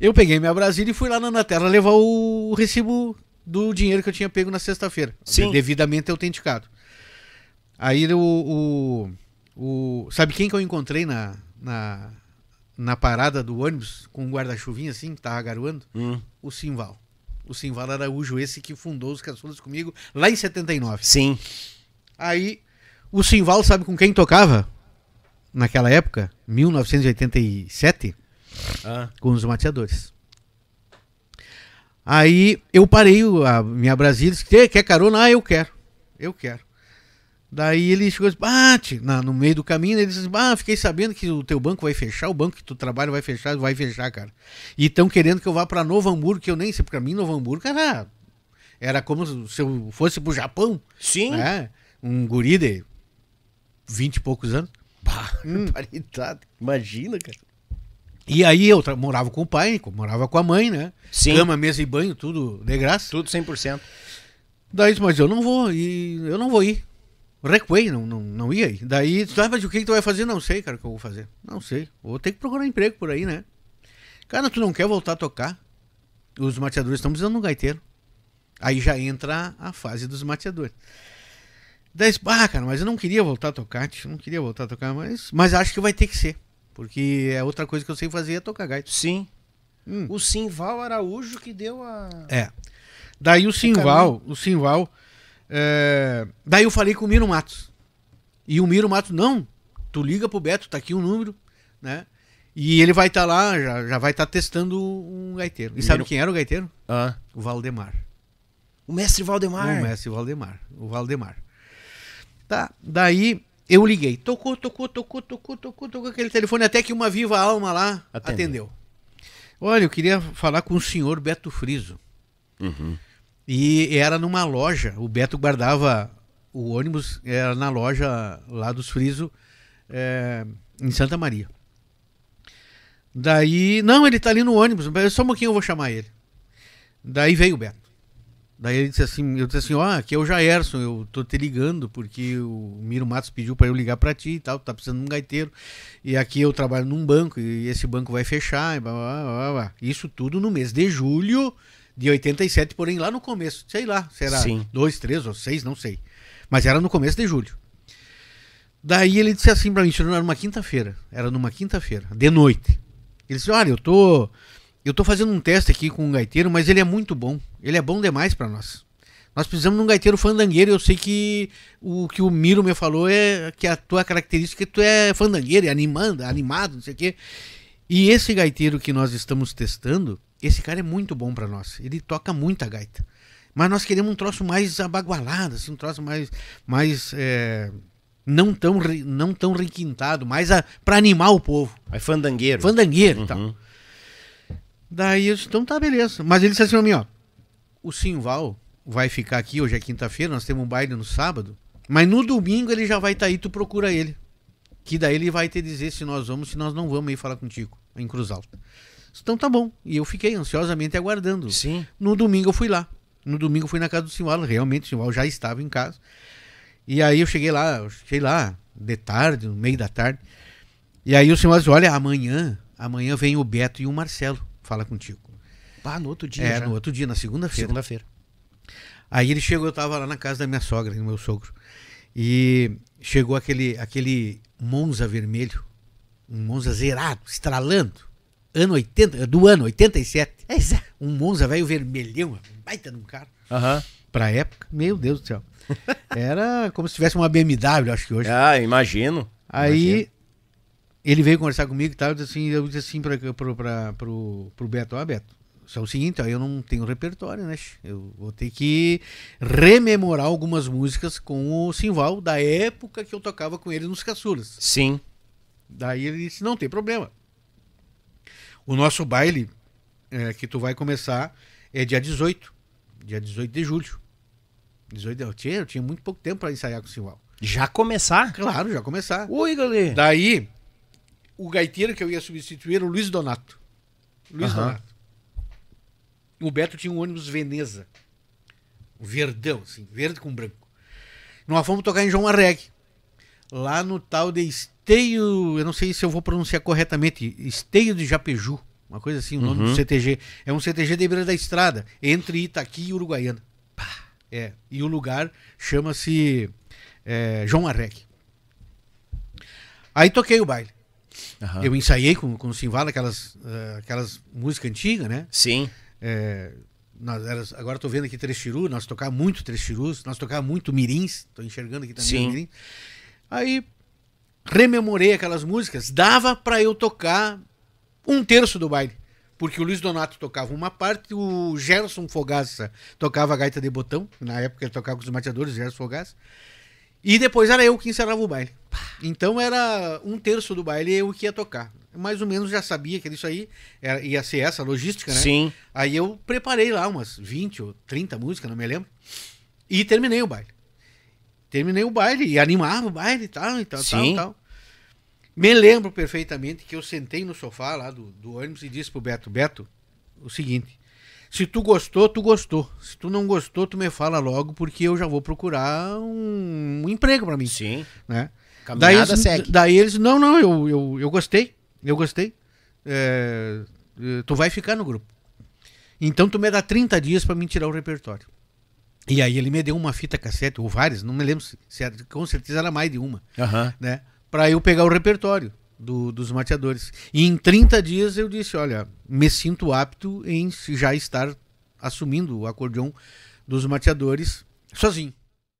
Eu peguei minha Brasília e fui lá na Anaterra levar o recibo do dinheiro que eu tinha pego na sexta-feira. Sim. Devidamente autenticado. Aí o, o, o, Sabe quem que eu encontrei na, na, na parada do ônibus com um guarda-chuvinha assim, que tava garoando? Hum. O Simval. O Simval Araújo, esse que fundou os Caçulas comigo lá em 79. Sim. Aí o Simval sabe com quem tocava naquela época? 1987? Ah. Com os mateadores. Aí eu parei a minha Brasília, disse, quer, carona? Ah, eu quero. Eu quero. Daí ele chegou e disse, bate, no meio do caminho, ele disse, ah, fiquei sabendo que o teu banco vai fechar, o banco que tu trabalha vai fechar, vai fechar, cara. E estão querendo que eu vá para Novo Hamburgo, que eu nem sei, pra mim Novo Hamburgo, era era como se eu fosse pro Japão. Sim. Né? Um guri de vinte e poucos anos. Bah, hum. Imagina, cara. E aí eu morava com o pai, morava com a mãe, né? Sim. Cama, mesa e banho, tudo de graça. Tudo 100%. Daí mas eu não vou, e eu não vou ir. Recuei, não, não, não ia aí. Daí, ah, mas o que, que tu vai fazer? Não sei, cara, o que eu vou fazer. Não sei. Vou ter que procurar emprego por aí, né? Cara, tu não quer voltar a tocar? Os mateadores estão precisando de um gaiteiro. Aí já entra a fase dos mateadores. Daí, ah, cara, mas eu não queria voltar a tocar, tio, não queria voltar a tocar, mas, mas acho que vai ter que ser. Porque é outra coisa que eu sei fazer é tocar gaita. Sim. Hum. O Simval Araújo que deu a. É. Daí o Simval, o, o Simval. É... Daí eu falei com o Miro Matos. E o Miro Matos, não, tu liga pro Beto, tá aqui o um número, né? E ele vai estar tá lá, já, já vai estar tá testando um gaiteiro. E Miro... sabe quem era o gaiteiro? Ah. O Valdemar. O mestre Valdemar. O mestre Valdemar. O Valdemar. Tá, daí eu liguei. Tocou, tocou, tocou, tocou, tocou, tocou aquele telefone, até que uma viva alma lá atendeu. atendeu. Olha, eu queria falar com o senhor Beto Friso. Uhum. E era numa loja, o Beto guardava o ônibus, era na loja lá dos Friso, é, em Santa Maria. Daí, não, ele tá ali no ônibus, só um pouquinho eu vou chamar ele. Daí veio o Beto. Daí ele disse assim, eu disse assim, ó, oh, aqui é o Jairson, eu tô te ligando porque o Miro Matos pediu para eu ligar para ti e tal, tá precisando de um gaiteiro. E aqui eu trabalho num banco e esse banco vai fechar e blá, blá, blá, blá. Isso tudo no mês de julho de 87, porém lá no começo, sei lá, será Sim. dois, três ou seis, não sei. Mas era no começo de julho. Daí ele disse assim para mim, era numa quinta-feira, era numa quinta-feira, de noite. Ele disse, olha, eu tô eu estou fazendo um teste aqui com um gaiteiro, mas ele é muito bom. Ele é bom demais para nós. Nós precisamos de um gaiteiro fandangueiro. Eu sei que o que o Miro me falou é que a tua característica é que tu é fandangueiro, é animando, animado, não sei o quê. E esse gaiteiro que nós estamos testando, esse cara é muito bom para nós. Ele toca muita gaita. Mas nós queremos um troço mais abagualado, assim, um troço mais. mais é, não, tão, não tão requintado, mais para animar o povo. É fandangueiro. Fandangueiro tá. uhum. e tal. Daí eu disse, então tá, beleza. Mas ele disse assim pra mim, ó. O Simval vai ficar aqui, hoje é quinta-feira, nós temos um baile no sábado. Mas no domingo ele já vai estar tá aí, tu procura ele. Que daí ele vai te dizer se nós vamos, se nós não vamos aí falar contigo, em Cruz Alta. Então tá bom. E eu fiquei ansiosamente aguardando. Sim. No domingo eu fui lá. No domingo eu fui na casa do Simval, realmente o Simval já estava em casa. E aí eu cheguei lá, eu cheguei lá de tarde, no meio da tarde. E aí o Simval disse: "Olha, amanhã, amanhã vem o Beto e o Marcelo fala contigo. Ah, no outro dia. É, já. no outro dia, na segunda-feira. Segunda-feira. Aí ele chegou, eu estava lá na casa da minha sogra, do meu sogro. E chegou aquele, aquele Monza vermelho, um Monza zerado, estralando. Ano 80, do ano 87. É isso. Um Monza velho vermelhão, baita de um carro. Uhum. Pra época, meu Deus do céu. Era como se tivesse uma BMW, acho que hoje. Ah, imagino. Aí imagino ele veio conversar comigo e tal, eu disse assim, eu disse assim pra, pra, pra, pro, pro Beto, ó, ah, Beto, só é o seguinte, ó, eu não tenho repertório, né? Eu vou ter que rememorar algumas músicas com o Simval da época que eu tocava com ele nos caçulas. Sim. Daí ele disse, não tem problema. O nosso baile é, que tu vai começar é dia 18. Dia 18 de julho. 18 de... Eu, tinha, eu tinha muito pouco tempo para ensaiar com o Simval. Já começar? Claro, já começar. Oi, galera. Daí, o gaiteiro que eu ia substituir era o Luiz Donato. Luiz uhum. Donato. O Beto tinha um ônibus Veneza. Verdão, assim, verde com branco. Nós fomos tocar em João Arreg. Lá no tal de Esteio, eu não sei se eu vou pronunciar corretamente, Esteio de Japeju, uma coisa assim, o nome uhum. do CTG. É um CTG de beira da estrada, entre Itaqui e Uruguaiana. Pá. É, e o lugar chama-se é, João Arreg. Aí toquei o baile. Uhum. Eu ensaiei com, com o Simvala aquelas, uh, aquelas músicas antigas, né? Sim. É, nós, agora estou vendo aqui três chiru. nós tocar muito três chirus. nós tocar muito Mirins, estou enxergando aqui também Sim. Mirins. Aí rememorei aquelas músicas, dava para eu tocar um terço do baile. Porque o Luiz Donato tocava uma parte, o Gerson Fogaça tocava a gaita de botão, na época ele tocava com os mateadores, Gerson Fogaça. E depois era eu que encerrava o baile. Então era um terço do baile eu que ia tocar. Mais ou menos já sabia que isso aí era, ia ser essa logística, né? Sim. Aí eu preparei lá umas 20 ou 30 músicas, não me lembro. E terminei o baile. Terminei o baile e animava o baile e tal, e tal, Sim. tal, tal. Me lembro perfeitamente que eu sentei no sofá lá do, do ônibus e disse pro Beto, Beto, o seguinte, se tu gostou, tu gostou. Se tu não gostou, tu me fala logo, porque eu já vou procurar um, um emprego para mim. Sim. Né? Caminhada daí eles, segue. Daí eles, não, não, eu, eu, eu gostei, eu gostei. É, é tu vai ficar no grupo. Então tu me dá 30 dias para me tirar o repertório. E aí ele me deu uma fita cassete, ou várias, não me lembro se, se era, com certeza era mais de uma. Uhum. Né? para eu pegar o repertório do, dos mateadores. E em 30 dias eu disse: olha, me sinto apto em já estar assumindo o acordeão dos mateadores sozinho.